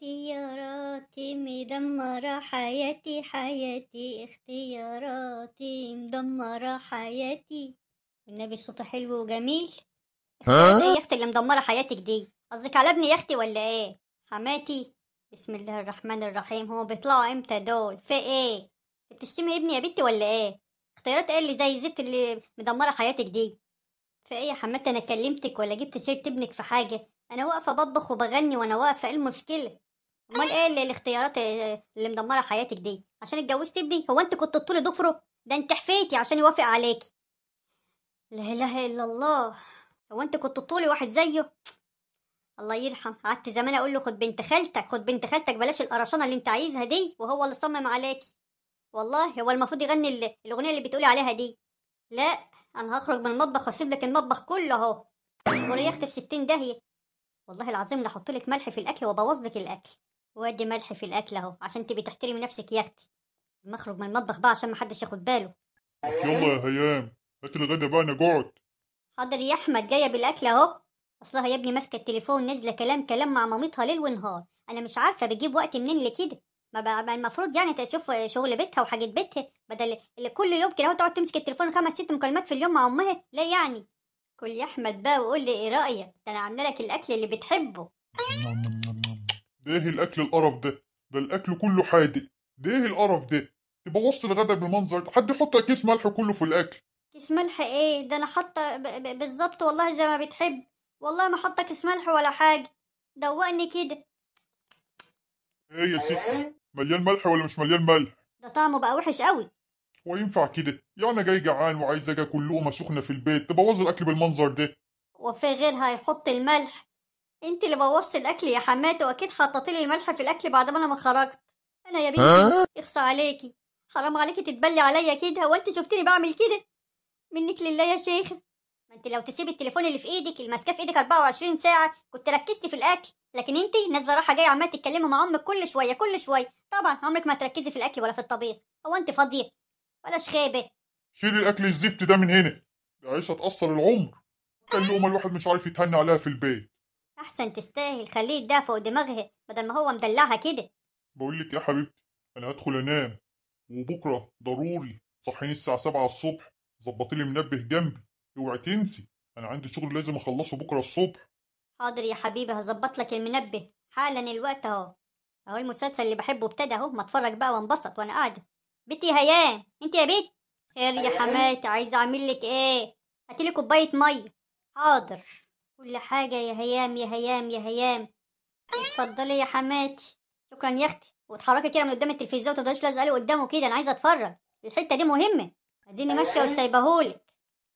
اختياراتي مدمرة حياتي حياتي اختياراتي مدمرة حياتي والنبي صوته حلو وجميل ها؟ ايه يا اختي اللي مدمرة حياتك دي قصدك على ابني يا اختي ولا ايه حماتي بسم الله الرحمن الرحيم هو بيطلعوا امتى دول في ايه بتشتمي ابني يا بنتي ولا ايه اختيارات ايه اللي زي الزفت اللي مدمرة حياتك دي في ايه يا حماتي انا كلمتك ولا جبت سيرة ابنك في حاجة انا واقفه بطبخ وبغني وانا واقفه ايه المشكله امال ايه الاختيارات اللي مدمره حياتك دي عشان اتجوزت ابني هو انت كنت تطولي ضفره ده انت حفيتي عشان يوافق عليكي لا اله الا الله هو انت كنت تطولي واحد زيه الله يرحم قعدت زمان اقول له خد بنت خالتك خد بنت خالتك بلاش القرشانه اللي انت عايزها دي وهو اللي صمم عليكي والله هو المفروض يغني الاغنيه اللي بتقولي عليها دي لا انا هخرج من المطبخ واسيب لك المطبخ كله اهو وريحت في 60 داهيه والله العظيم لا احط لك ملح في الاكل وابوظ لك الاكل وادي ملح في الاكل اهو عشان تبي تحترمي نفسك يا اختي مخرج من المطبخ بقى عشان محدش ياخد باله يلا يا هيام هات الغدا بقى انا جعت حاضر يا احمد جايه بالاكل اهو اصلها يا ابني ماسكه التليفون نازله كلام كلام مع مامتها ليل ونهار انا مش عارفه بجيب وقت منين لكده ما المفروض يعني تشوف شغل بيتها وحاجات بيتها بدل اللي كل يوم كده تقعد تمسك التليفون خمس ست مكالمات في اليوم مع امها لا يعني كل يا احمد بقى وقول لي ايه رايك ده انا عامله لك الاكل اللي بتحبه ده إيه الاكل القرف ده ده الاكل كله حادق ده إيه القرف ده تبوظت الغدا بالمنظر ده حد يحط كيس ملح كله في الاكل كيس ملح ايه ده انا حاطه بالظبط والله زي ما بتحب والله ما حاطه كيس ملح ولا حاجه دوقني كده ايه يا ستي مليان ملح ولا مش مليان ملح ده طعمه بقى وحش قوي وينفع كده يعني جاي جعان وعايز اجي اكل لقمه سخنه في البيت تبوظ الاكل بالمنظر ده وفي غيرها يحط الملح انت اللي بوظت الاكل يا حماتي واكيد حطيت لي الملح في الاكل بعد ما انا ما خرجت انا يا بنتي اخصى عليكي حرام عليكي تتبلي عليا كده وانت شفتني بعمل كده منك لله يا شيخ ما انت لو تسيب التليفون اللي في ايدك اللي في ايدك 24 ساعه كنت ركزتي في الاكل لكن انت نازله رايحه جايه عماله تتكلمي مع امك كل شويه كل شويه طبعا عمرك ما تركزي في الاكل ولا في الطبيخ هو انت فاضيه بلاش خيبه شيل الاكل الزفت ده من هنا العيش تقصر العمر كان لقمه الواحد مش عارف يتهنى عليها في البيت احسن تستاهل خليه يدافع دماغها بدل ما هو مدلعها كده بقول لك يا حبيبتي انا هدخل انام وبكره ضروري صحيني الساعه 7 الصبح ظبطي لي منبه جنبي اوعي تنسي انا عندي شغل لازم اخلصه بكره الصبح حاضر يا حبيبي هظبط لك المنبه حالا الوقت اهو اهو المسلسل اللي بحبه ابتدى اهو ما اتفرج بقى وانبسط وانا قاعده بنتي هيام انت يا بيت خير يا حماتي عايزه اعمل لك ايه لي كوبايه ميه حاضر كل حاجه يا هيام يا هيام يا هيام اتفضلي يا حماتي شكرا يا اختي واتحركي كده من قدام التلفزيون متفضليش لازقه قدامه كده انا عايزه اتفرج الحته دي مهمه اديني ماشيه وسايبهولك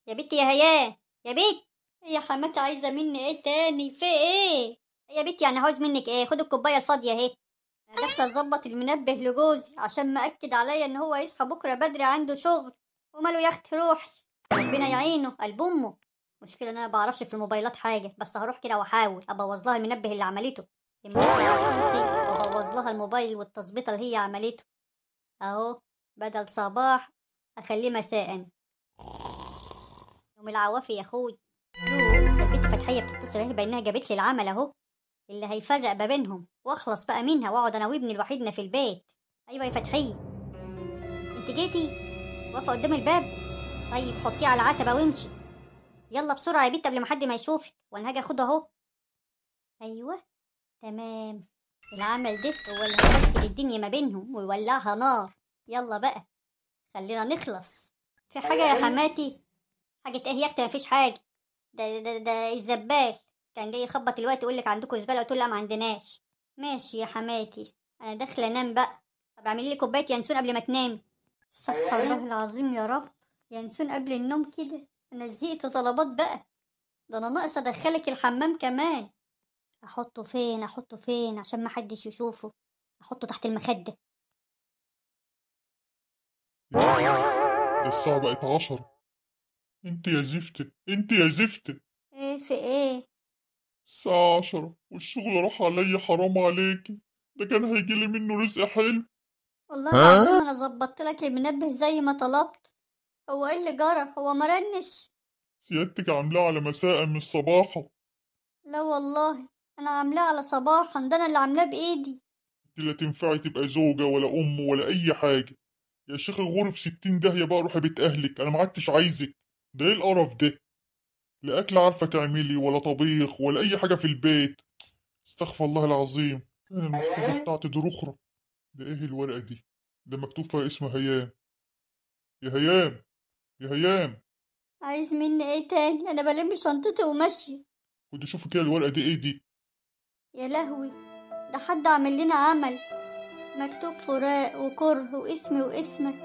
يا بنتي يا هيام يا بيت إيه يا حماتي عايزه مني ايه تاني في ايه يا بنتي يعني عاوز منك ايه خد الكوبايه الفاضيه اهي انا داخله اظبط المنبه لجوزي عشان مأكد عليا ان هو يصحى بكره بدري عنده شغل وماله يا اختي روحي ربنا يعينه قلب امه مشكله ان انا بعرفش في الموبايلات حاجه بس هروح كده واحاول ابوظ لها المنبه اللي عملته ابوظ لها الموبايل والتظبيطه اللي هي عملته اهو بدل صباح اخليه مساء يوم العوافي يا اخوي البنت فتحيه بتتصل اهي بانها جابت لي العمل اهو اللي هيفرق ما بينهم واخلص بقى منها واقعد انا وابني لوحدنا في البيت ايوه يا فتحيه انت جيتي واقفه قدام الباب طيب حطيه على العتبه وامشي يلا بسرعه يا بنت قبل ما حد ما يشوفك وانا هاجي اخدها اهو ايوه تمام العمل ده هو اللي هيشكل الدنيا ما بينهم ويولعها نار يلا بقى خلينا نخلص في حاجه يا أيوة. حماتي حاجه ايه يا اختي مفيش حاجه ده ده ده الزبال كان جاي يخبط الوقت يقول لك عندكم زباله قلت له لا ما عندناش ماشي يا حماتي انا داخله انام بقى طب اعملي لي كوبايه ينسون قبل ما تنامي استغفر أيوة. الله العظيم يا رب ينسون قبل النوم كده انا زهقت طلبات بقى ده انا ناقص ادخلك الحمام كمان احطه فين احطه فين عشان ما حدش يشوفه احطه تحت المخده الساعه بقت عشرة انت يا زفته انت يا زفته ايه في ايه الساعة عشرة والشغل راح عليا حرام عليكي ده كان هيجيلي منه رزق حلو والله العظيم انا ظبطت لك المنبه زي ما طلبت هو ايه اللي جرى هو ما رنش سيادتك عاملاه على مساء من صباحا لا والله انا عاملاه على صباحا ده انا اللي عاملاه بايدي انت لا تنفعي تبقى زوجة ولا ام ولا اي حاجة يا شيخ الغرف ستين داهية بقى روحي بيت اهلك انا ما عدتش عايزك ده ايه القرف ده لا أكل عارفة تعملي ولا طبيخ ولا أي حاجة في البيت استغفر الله العظيم أنا المحفظة أيوه. بتاعتي دي أخرى ده إيه الورقة دي ده مكتوب فيها اسم هيام يا هيام يا هيام عايز مني ايه تاني انا بلم شنطتي وماشية كنت شوف كده الورقه دي ايه دي يا لهوي ده حد عامل لنا عمل مكتوب فراق وكره واسمي واسمك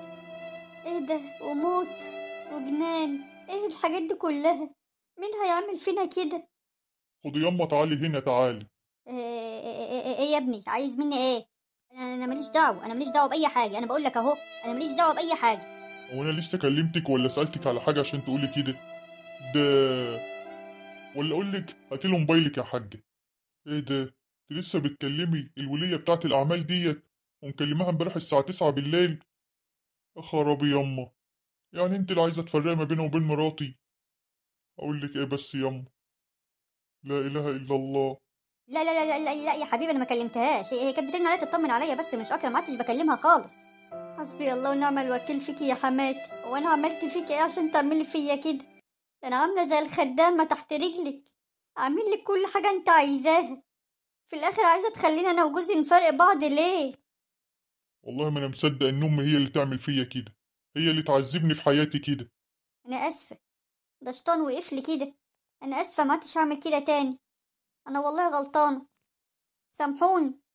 ايه ده وموت وجنان ايه الحاجات دي كلها مين هيعمل فينا كده خد يما تعالي هنا تعالي ايه ايه ايه يا ابني عايز مني ايه انا انا ماليش دعوه انا ماليش دعوه باي حاجه انا بقول لك اهو انا ماليش دعوه باي حاجه هو انا لسه كلمتك ولا سالتك على حاجه عشان تقولي كده ده ولا اقول لك هاتي له موبايلك يا حاجة ايه ده انت لسه بتكلمي الوليه بتاعه الاعمال ديت ومكلماها امبارح الساعه 9 بالليل يا خرابي يما يعني انت اللي عايزه تفرقي ما بينه وبين مراتي اقول لك ايه بس يما لا اله الا الله لا لا لا لا, لا يا حبيبي انا ما كلمتهاش هي كانت بترن عليا تطمن عليا بس مش اكتر ما عدتش بكلمها خالص حسبي الله ونعم الوكيل فيكي يا حماتي وانا عملت فيكي ايه عشان تعملي فيا كده ده انا عامله زي الخدامه تحت رجلك اعمل لك كل حاجه انت عايزاها في الاخر عايزه تخلينا انا وجوزي نفرق بعض ليه والله ما انا مصدق ان امي هي اللي تعمل فيا كده هي اللي تعذبني في حياتي كده انا اسفه ده شيطان وقف لي كده انا اسفه ما عدتش هعمل كده تاني انا والله غلطانه سامحوني